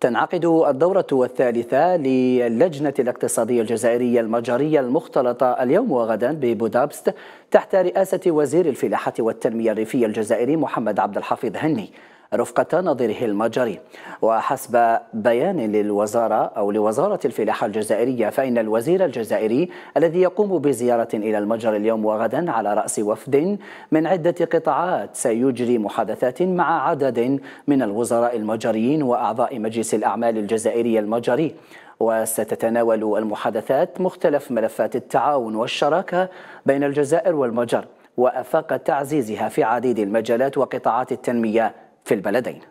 تنعقد الدورة الثالثة للجنة الاقتصادية الجزائرية المجرية المختلطة اليوم وغدا ببودابست تحت رئاسة وزير الفلاحة والتنمية الريفية الجزائري محمد عبد الحفيظ هني رفقة نظيره المجري وحسب بيان للوزارة أو لوزارة الفلاحة الجزائرية فإن الوزير الجزائري الذي يقوم بزيارة إلى المجر اليوم وغدا على رأس وفد من عدة قطاعات سيجري محادثات مع عدد من الوزراء المجريين وأعضاء مجلس الأعمال الجزائري المجري وستتناول المحادثات مختلف ملفات التعاون والشراكة بين الجزائر والمجر وأفاق تعزيزها في عديد المجالات وقطاعات التنمية في البلدين